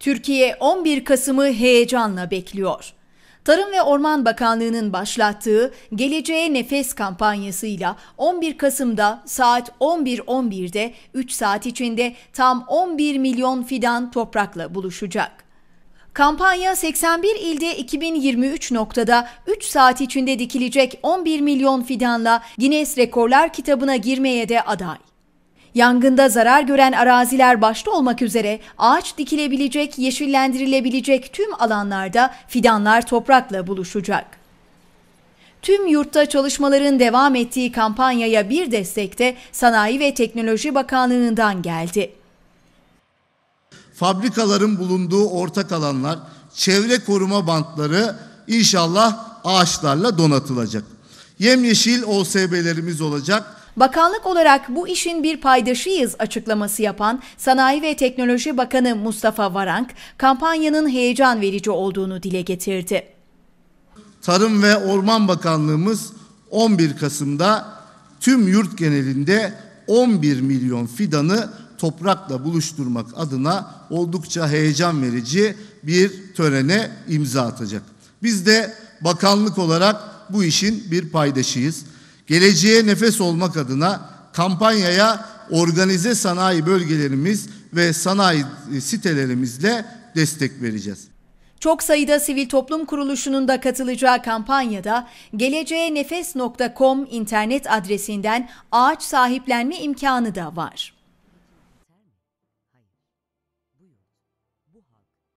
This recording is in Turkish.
Türkiye 11 Kasım'ı heyecanla bekliyor. Tarım ve Orman Bakanlığı'nın başlattığı Geleceğe Nefes kampanyasıyla 11 Kasım'da saat 11.11'de 3 saat içinde tam 11 milyon fidan toprakla buluşacak. Kampanya 81 ilde 2023 noktada 3 saat içinde dikilecek 11 milyon fidanla Guinness Rekorlar kitabına girmeye de aday. Yangında zarar gören araziler başta olmak üzere ağaç dikilebilecek, yeşillendirilebilecek tüm alanlarda fidanlar toprakla buluşacak. Tüm yurtta çalışmaların devam ettiği kampanyaya bir destek de Sanayi ve Teknoloji Bakanlığı'ndan geldi. Fabrikaların bulunduğu ortak alanlar, çevre koruma bantları inşallah ağaçlarla donatılacak. Yemyeşil OSB'lerimiz olacak Bakanlık olarak bu işin bir paydaşıyız açıklaması yapan Sanayi ve Teknoloji Bakanı Mustafa Varank, kampanyanın heyecan verici olduğunu dile getirdi. Tarım ve Orman Bakanlığımız 11 Kasım'da tüm yurt genelinde 11 milyon fidanı toprakla buluşturmak adına oldukça heyecan verici bir törene imza atacak. Biz de bakanlık olarak bu işin bir paydaşıyız. Geleceğe nefes olmak adına kampanyaya organize sanayi bölgelerimiz ve sanayi sitelerimizle destek vereceğiz. Çok sayıda sivil toplum kuruluşunun da katılacağı kampanyada geleceğe nefes.com internet adresinden ağaç sahiplenme imkanı da var.